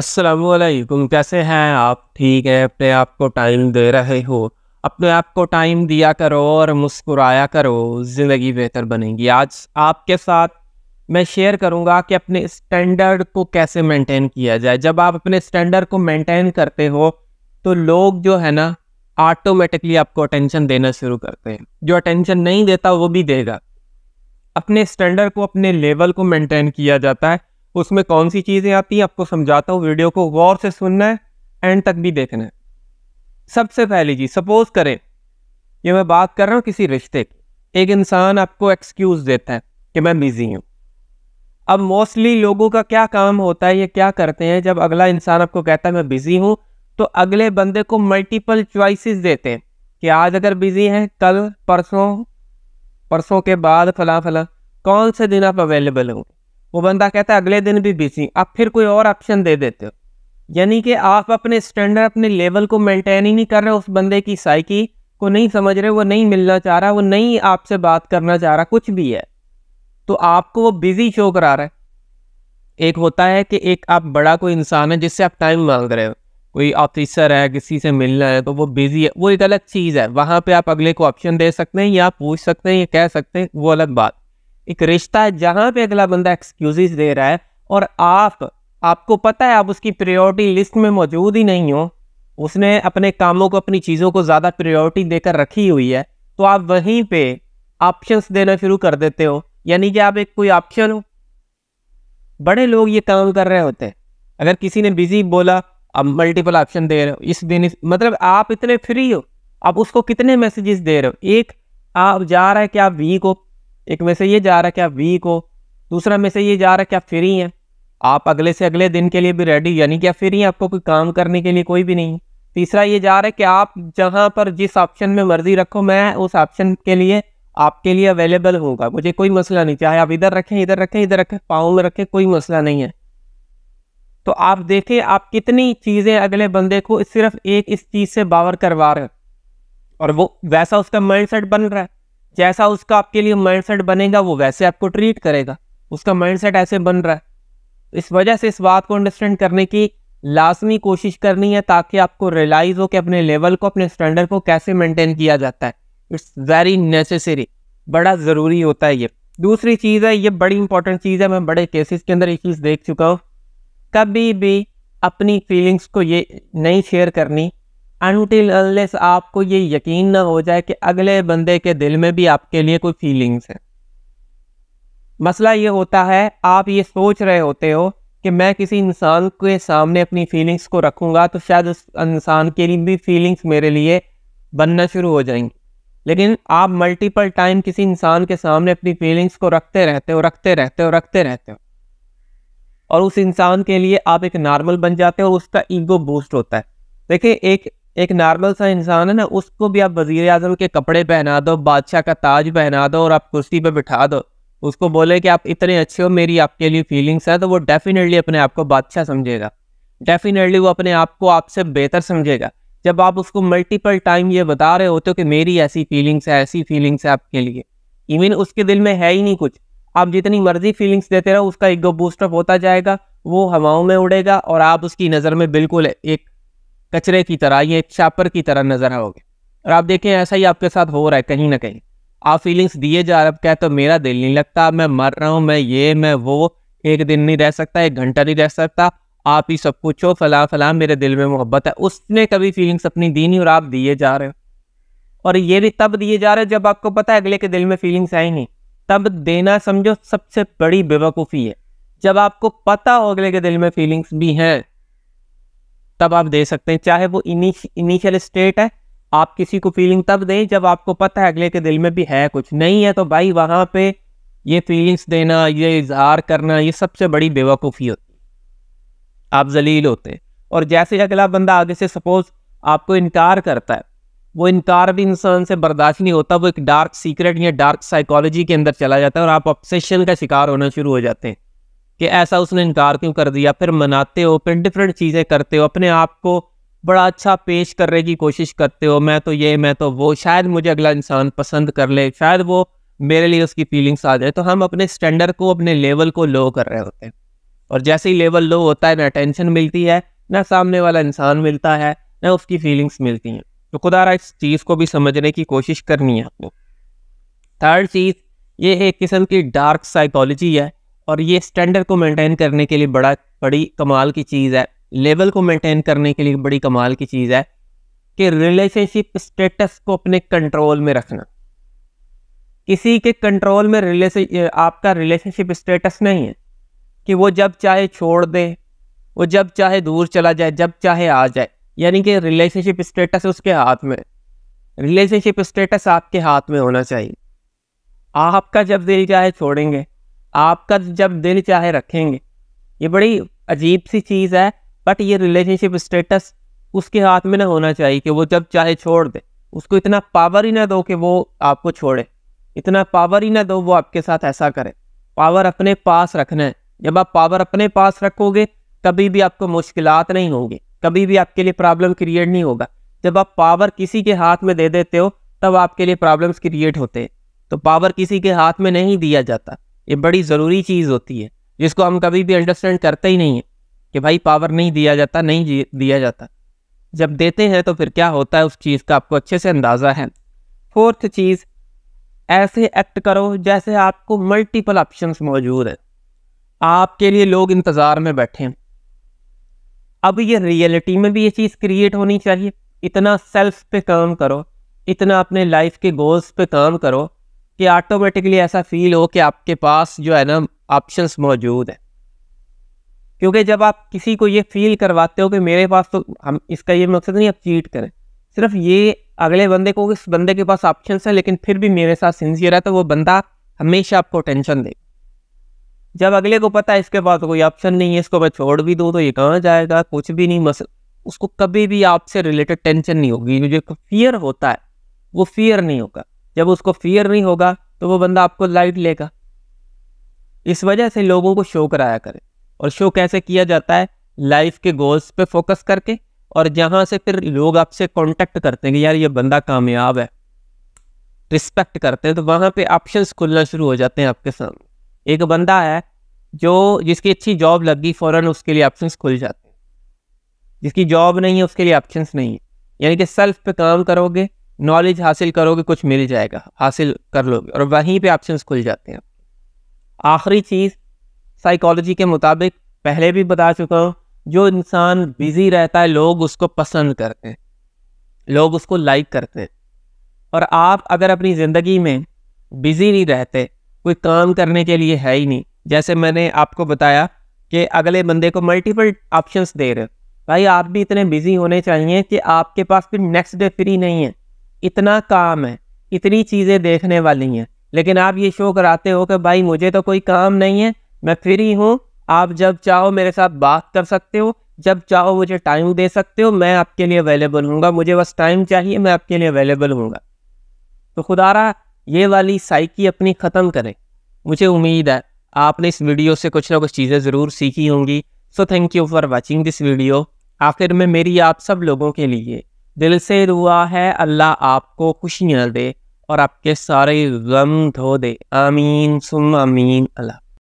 असलकुम कैसे हैं आप ठीक है अपने आप को टाइम दे रहे हो अपने आप को टाइम दिया करो और मुस्कुराया करो ज़िंदगी बेहतर बनेगी आज आपके साथ मैं शेयर करूंगा कि अपने स्टैंडर्ड को कैसे मेंटेन किया जाए जब आप अपने स्टैंडर्ड को मेंटेन करते हो तो लोग जो है ना ऑटोमेटिकली आपको अटेंशन देना शुरू करते हैं जो अटेंशन नहीं देता वो भी देगा अपने स्टैंडर्ड को अपने लेवल को मेंटेन किया जाता है उसमें कौन सी चीज़ें आती हैं आपको समझाता हूँ वीडियो को गौर से सुनना है एंड तक भी देखना है सबसे पहली जी सपोज करें ये मैं बात कर रहा हूँ किसी रिश्ते की एक इंसान आपको एक्सक्यूज़ देता है कि मैं बिज़ी हूँ अब मोस्टली लोगों का क्या काम होता है ये क्या करते हैं जब अगला इंसान आपको कहता है मैं बिज़ी हूँ तो अगले बंदे को मल्टीपल च्वाइसिस देते हैं कि आज अगर बिज़ी हैं कल परसों परसों के बाद फला फला कौन से दिन आप अवेलेबल हों वो बंदा कहता है अगले दिन भी बिजी आप फिर कोई और ऑप्शन दे देते हो यानी कि आप अपने स्टैंडर्ड अपने लेवल को मेंटेन ही नहीं कर रहे उस बंदे की साइकी को नहीं समझ रहे वो नहीं मिलना चाह रहा वो नहीं आपसे बात करना चाह रहा कुछ भी है तो आपको वो बिजी शो करा रहा है एक होता है कि एक आप बड़ा कोई इंसान है जिससे आप टाइम मांग रहे हो कोई ऑफिसर है किसी से मिलना है तो वो बिजी है वो एक अलग चीज़ है वहाँ पे आप अगले को ऑप्शन दे सकते हैं या पूछ सकते हैं या कह सकते हैं वो अलग बात एक रिश्ता है जहां पे अगला बंदा एक्सक्यूज दे रहा है और आप आपको पता है आप उसकी प्रायोरिटी लिस्ट में मौजूद ही नहीं हो उसने अपने कामों को अपनी चीज़ों को ज़्यादा प्रायोरिटी देकर रखी हुई है तो आप वहीं पे ऑप्शंस देना शुरू कर देते हो यानी कि आप एक कोई ऑप्शन हो बड़े लोग ये काम कर रहे होते हैं अगर किसी ने बिजी बोला आप मल्टीपल ऑप्शन दे रहे हो इस दिन इस, मतलब आप इतने फ्री हो आप उसको कितने मैसेजेस दे रहे हो एक आप जा रहे हैं कि आप वीक हो एक में से ये जा रहा है कि आप वीक हो दूसरा में से ये जा रहा है कि आप फ्री हैं आप अगले से अगले दिन के लिए भी रेडी यानी कि आप फ्री हैं आपको कोई काम करने के लिए कोई भी नहीं तीसरा ये जा रहा है कि आप जहाँ पर जिस ऑप्शन में मर्जी रखो मैं उस ऑप्शन के लिए आपके लिए अवेलेबल होगा मुझे कोई मसला नहीं चाहे आप इधर रखें इधर रखें इधर रखें पाँव में रखें कोई मसला नहीं है तो आप देखें आप कितनी चीज़ें अगले बंदे को सिर्फ एक इस चीज़ से बावर करवा रहे हैं और वो वैसा उसका माइंड सेट बन रहा है जैसा उसका आपके लिए माइंडसेट बनेगा वो वैसे आपको ट्रीट करेगा उसका माइंडसेट ऐसे बन रहा है इस वजह से इस बात को अंडरस्टैंड करने की लाजमी कोशिश करनी है ताकि आपको रियलाइज़ हो कि अपने लेवल को अपने स्टैंडर्ड को कैसे मेंटेन किया जाता है इट्स वेरी नेसेसरी बड़ा ज़रूरी होता है ये दूसरी चीज़ है ये बड़ी इंपॉर्टेंट चीज़ है मैं बड़े केसेस के अंदर ये चीज़ देख चुका हूँ कभी भी अपनी फीलिंग्स को ये नहीं शेयर करनी अनटिल अनलेस आपको ये यकीन ना हो जाए कि अगले बंदे के दिल में भी आपके लिए कोई फीलिंग्स है मसला ये होता है आप ये सोच रहे होते हो कि मैं किसी इंसान के सामने अपनी फीलिंग्स को रखूँगा तो शायद उस इंसान के लिए भी फीलिंग्स मेरे लिए बनना शुरू हो जाएंगी लेकिन आप मल्टीपल टाइम किसी इंसान के सामने अपनी फीलिंग्स को रखते रहते हो रखते रहते हो रखते रहते हो और उस इंसान के लिए आप एक नॉर्मल बन जाते हो और उसका ईगो बूस्ट होता है देखिए एक एक नॉर्मल सा इंसान है ना उसको भी आप वजीर अजम के कपड़े पहना दो बादशाह का ताज पहना दो और आप कुर्सी पर बिठा दो उसको बोले कि आप इतने अच्छे हो मेरी आपके लिए फीलिंग्स है तो वो डेफिनेटली अपने आप को बादशाह समझेगा डेफिनेटली वो अपने आप को आपसे बेहतर समझेगा जब आप उसको मल्टीपल टाइम ये बता रहे होते हो कि मेरी ऐसी फीलिंग्स है ऐसी फीलिंग्स है आपके लिए इवन उसके दिल में है ही नहीं कुछ आप जितनी मर्जी फीलिंग्स देते रहो उसका ईगो बूस्टअप होता जाएगा वो हवाओं में उड़ेगा और आप उसकी नज़र में बिल्कुल एक कचरे की तरह ये चापर की तरह नजर आओगे और आप देखें ऐसा ही आपके साथ हो रहा है कहीं ना कहीं आप फीलिंग्स दिए जा रहे हैं तो मेरा दिल नहीं लगता मैं मर रहा हूँ मैं ये मैं वो एक दिन नहीं रह सकता एक घंटा नहीं रह सकता आप ही सब कुछ हो फला फला मेरे दिल में मोहब्बत है उसने कभी फीलिंग्स अपनी दी नहीं और आप दिए जा रहे हो और ये भी तब दिए जा रहे हो जब आपको पता है अगले के दिल में फीलिंग्स आई नहीं तब देना समझो सबसे बड़ी बेवकूफ़ी है जब आपको पता हो अगले के दिल में फीलिंग्स भी हैं तब आप दे सकते हैं चाहे वो इनिशियल स्टेट है आप किसी को फीलिंग तब दें जब आपको पता है अगले के दिल में भी है कुछ नहीं है तो भाई वहाँ पे ये फीलिंग्स देना ये इजहार करना ये सबसे बड़ी बेवकूफ़ी होती है आप जलील होते हैं और जैसे अगला बंदा आगे से सपोज आपको इनकार करता है वो इनकार भी इंसान से बर्दाश्त नहीं होता वो एक डार्क सीक्रेट या डार्क साइकोलॉजी के अंदर चला जाता है और आप ऑप्शन का शिकार होना शुरू हो जाते हैं कि ऐसा उसने इनकार क्यों कर दिया फिर मनाते हो फिर डिफरेंट चीज़ें करते हो अपने आप को बड़ा अच्छा पेश करने की कोशिश करते हो मैं तो ये मैं तो वो शायद मुझे अगला इंसान पसंद कर ले शायद वो मेरे लिए उसकी फीलिंग्स आ जाए तो हम अपने स्टैंडर्ड को अपने लेवल को लो कर रहे होते हैं और जैसे ही लेवल लो होता है ना टेंशन मिलती है ना सामने वाला इंसान मिलता है ना उसकी फीलिंग्स मिलती हैं तो खुदा रहा इस चीज़ को भी समझने की कोशिश करनी है आपको थर्ड चीज़ ये एक किस्म की डार्क साइकोलॉजी है और ये स्टैंडर्ड को मेंटेन करने के लिए बड़ा बड़ी कमाल की चीज़ है लेवल को मेंटेन करने के लिए बड़ी कमाल की चीज़ है कि रिलेशनशिप स्टेटस को अपने कंट्रोल में रखना किसी के कंट्रोल में रिलेशन आपका रिलेशनशिप स्टेटस नहीं है कि वो जब चाहे छोड़ दे वो जब चाहे दूर चला जाए जब चाहे आ जाए यानी कि रिलेशनशिप स्टेटस उसके हाथ में रिलेशनशिप स्टेटस आपके हाथ में होना चाहिए आपका जब दिल चाहे छोड़ेंगे आपका जब दिल चाहे रखेंगे ये बड़ी अजीब सी चीज़ है बट ये रिलेशनशिप स्टेटस उसके हाथ में ना होना चाहिए कि वो जब चाहे छोड़ दे उसको इतना पावर ही ना दो कि वो आपको छोड़े इतना पावर ही ना दो वो आपके साथ ऐसा करे पावर अपने पास रखना है जब आप पावर अपने पास रखोगे कभी भी आपको मुश्किल नहीं होंगी कभी भी आपके लिए प्रॉब्लम क्रिएट नहीं होगा जब आप पावर किसी के हाथ में दे देते हो तब आपके लिए प्रॉब्लम्स क्रिएट होते हैं तो पावर किसी के हाथ में नहीं दिया जाता ये बड़ी ज़रूरी चीज़ होती है जिसको हम कभी भी अंडरस्टैंड करते ही नहीं है कि भाई पावर नहीं दिया जाता नहीं दिया जाता जब देते हैं तो फिर क्या होता है उस चीज़ का आपको अच्छे से अंदाज़ा है फोर्थ चीज़ ऐसे एक्ट करो जैसे आपको मल्टीपल ऑप्शंस मौजूद है आपके लिए लोग इंतज़ार में बैठे हैं अब ये रियलिटी में भी ये चीज़ क्रिएट होनी चाहिए इतना सेल्फ पे काम करो इतना अपने लाइफ के गोल्स पे काम करो कि ऑटोमेटिकली ऐसा फील हो कि आपके पास जो है ना ऑप्शन मौजूद हैं क्योंकि जब आप किसी को ये फील करवाते हो कि मेरे पास तो हम इसका ये मकसद नहीं आप चीट करें सिर्फ ये अगले बंदे को इस बंदे के पास ऑप्शन है लेकिन फिर भी मेरे साथ सिंसियर है तो वो बंदा हमेशा आपको टेंशन देगा जब अगले को पता है इसके पास तो कोई ऑप्शन नहीं है इसको मैं छोड़ भी दूँ तो ये कहाँ जाएगा कुछ भी नहीं मस उसको कभी भी आपसे रिलेटेड टेंशन नहीं होगी जो फियर होता है वो फियर नहीं होगा जब उसको फियर नहीं होगा तो वो बंदा आपको लाइट लेगा इस वजह से लोगों को शो कराया करें और शो कैसे किया जाता है लाइफ के गोल्स पे फोकस करके और जहाँ से फिर लोग आपसे कांटेक्ट करते हैं कि यार ये बंदा कामयाब है रिस्पेक्ट करते हैं तो वहाँ पे ऑप्शंस खुलना शुरू हो जाते हैं आपके सामने एक बंदा है जो जिसकी अच्छी जॉब लगी फ़ौरन उसके लिए ऑप्शंस खुल जाते हैं जिसकी जॉब नहीं है उसके लिए ऑप्शंस नहीं है यानी कि सेल्फ पे काम करोगे नॉलेज हासिल करोगे कुछ मिल जाएगा हासिल कर लोगे और वहीं पे ऑप्शन खुल जाते हैं आखिरी चीज़ साइकोलॉजी के मुताबिक पहले भी बता चुका हूँ जो इंसान बिज़ी रहता है लोग उसको पसंद करते हैं लोग उसको लाइक करते हैं और आप अगर अपनी ज़िंदगी में बिज़ी नहीं रहते कोई काम करने के लिए है ही नहीं जैसे मैंने आपको बताया कि अगले बंदे को मल्टीपल ऑप्शंस दे रहे हो भाई आप भी इतने बिज़ी होने चाहिए कि आपके पास फिर नेक्स्ट डे फ्री नहीं है इतना काम है इतनी चीज़ें देखने वाली हैं लेकिन आप ये शो कराते हो कि भाई मुझे तो कोई काम नहीं है मैं फ्री हूँ आप जब चाहो मेरे साथ बात कर सकते हो जब चाहो मुझे टाइम दे सकते हो मैं आपके लिए अवेलेबल हूँगा मुझे बस टाइम चाहिए मैं आपके लिए अवेलेबल हूँगा तो खुदारा ये वाली साइकी अपनी ख़त्म करें मुझे उम्मीद है आपने इस वीडियो से कुछ ना कुछ चीज़ें ज़रूर सीखी होंगी so thank you for watching this video आखिर में मेरी आप सब लोगों के लिए दिल से रुआ है अल्लाह आपको खुशियाँ दे और आपके सारे गम धो दे आमीन सुम अमीन अल्लाह